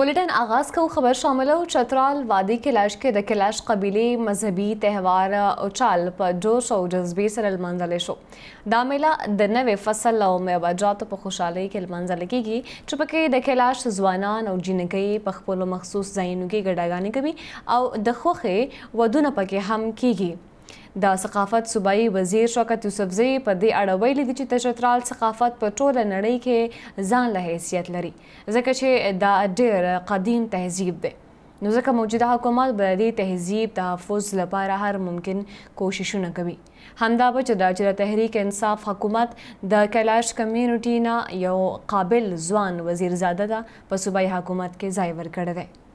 बुलेटिन आगाज़ को खबर शामिल हो चतराल वादी कैलाश के द कैलाश कबीले मजहबी त्यौहार उचाल पर जोश और जज्बे से मंजले शो दामेला दनवे फसल में वजात पर खुशहाली के मंजले की गई चुपके द कैलाश जवानान और जिनकई पखपोलो मखसूस जैनों की गडागानी कभी और दखोखे वदुन पके हम की गई د ثقافت صوبایي وزیر شوکت یوسفزی په دې اړه ویلي دي چې تشترال ثقافت په ټوله نړۍ کې ځان له حیثیت لري ځکه چې دا ډېر قدیم تهذیب دی نو ځکه موجوده حکومت به د تهذیب تحفظ لپاره هر ممکن کوششونه کوي همدا به چې د چر تحریک انصاف حکومت د کلاش کمیونټی نه یو قابل ځوان وزیرزاده ته په صوبایي حکومت کې ځای ورکړی دی